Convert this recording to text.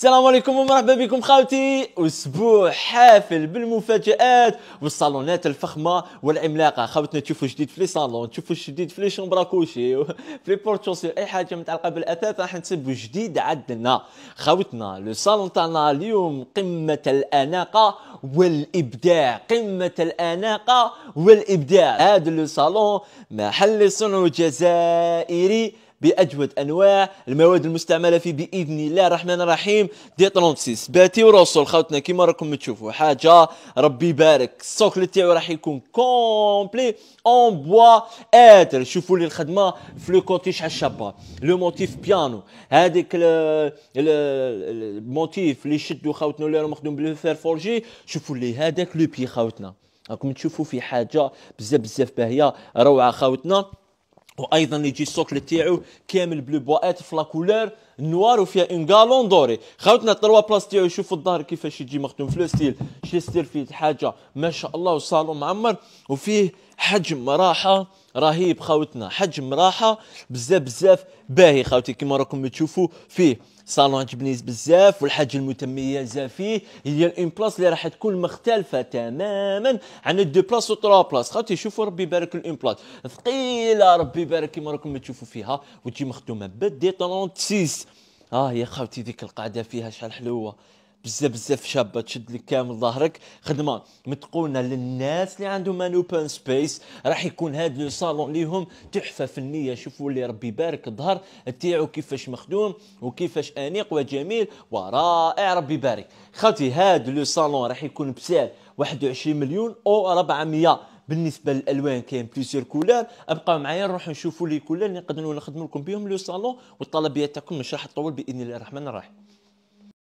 السلام عليكم ومرحبا بكم خاوتي اسبوع حافل بالمفاجات والصالونات الفخمه والعملاقه خاوتنا تشوفوا جديد في لي صالون تشوفوا جديد في لي شومبرا كوشي في لي بورتوسي اي حاجه متعلقه بالاثاث راح نسبوا جديد عندنا خاوتنا لو صالون تاعنا اليوم قمه الاناقه والابداع قمه الاناقه والابداع هذا لو صالون محل صنع جزائري باجود انواع المواد المستعمله فيه باذن الله الرحمن الرحيم دي 36 باتي ورسول خوتنا كيما راكم تشوفوا حاجه ربي يبارك السوكل تاعو راح يكون كومبلي اون بوا اتر شوفوا لي الخدمه في لو كوتي شحال شابه لو موتيف بيانو هذيك الموتيف اللي شدوا خوتنا اللي راهم مخدوم بالفير فورجي شوفوا لي هذاك لو بي خوتنا راكم تشوفوا في حاجه بزاف بزاف باهيه روعه خاوتنا وايضا يجي السوكل تاعو كامل بلو بوات في لاكولور نوار وفيها ان غالون دوري خاوتنا تروا بلاص تاعو شوفوا الظهر كيفاش يجي مخدوم في لو ستيل شي ستيل فيه حاجه ما شاء الله وصالون معمر وفيه حجم راحه رهيب خاوتنا حجم راحه بزاف بزاف باهي خاوتي كما راكم تشوفوا فيه صالون جبنيز بزاف والحاجه المتميزه فيه هي الان بلاص اللي راح تكون مختلفه تماما عن الدو بلاص و ترو بلاص خاوتي شوفوا ربي يبارك الان بلاص ثقيله ربي يبارك كما راكم تشوفوا فيها وتجي مخدومه بدي 36 اه يا خاوتي ذيك القاعده فيها شحال حلوه بزاف بزاف شابه تشد لك كامل ظهرك خدمه متقونه للناس اللي عندهم ان اوبن سبيس راح يكون هذا لو صالون ليهم تحفه فنيه شوفوا اللي ربي يبارك الظهر تاعو كيفاش مخدوم وكيفاش انيق وجميل ورائع ربي يبارك خالتي هذا لو صالون راح يكون بسعر 21 مليون او 400 بالنسبه للالوان كاين بليزيور كولور ابقى معايا نروح نشوفوا لي كولور اللي نقدروا نخدموا لكم بهم لو صالون والطلبيه تاعكم مش راح تطول باذن الله الرحمن الرحيم